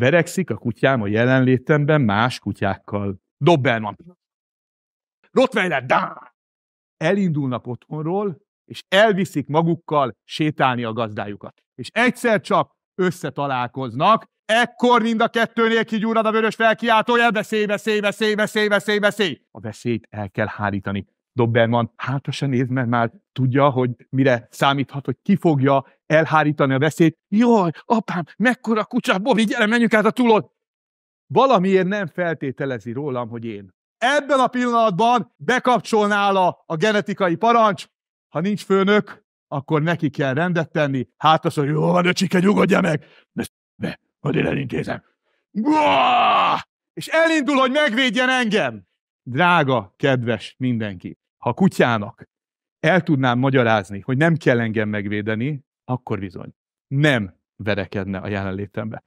verekszik a kutyám a jelenlétemben más kutyákkal. Doberman. Rottweiler, dá! Elindulnak otthonról, és elviszik magukkal sétálni a gazdájukat. És egyszer csak összetalálkoznak, ekkor mind a kettőnél kigyúrad a vörös felkiáltója, veszély, veszély, veszély, veszély, veszély, veszély. A veszélyt el kell hárítani. Doberman hátra se néz, mert már tudja, hogy mire számíthat, hogy ki fogja elhárítani a veszélyt. Jaj, apám, mekkora kucsa, Bobi, gyere, menjünk át a túlod! Valamiért nem feltételezi rólam, hogy én. Ebben a pillanatban bekapcsolnál a genetikai parancs, ha nincs főnök, akkor neki kell rendet tenni, hát az, hogy jó van, öcsike, nyugodja meg! Ne, ne, majd én elintézem. Uah! És elindul, hogy megvédjen engem! drága, kedves mindenki, ha kutyának el tudnám magyarázni, hogy nem kell engem megvédeni, akkor bizony nem verekedne a jelenlétembe.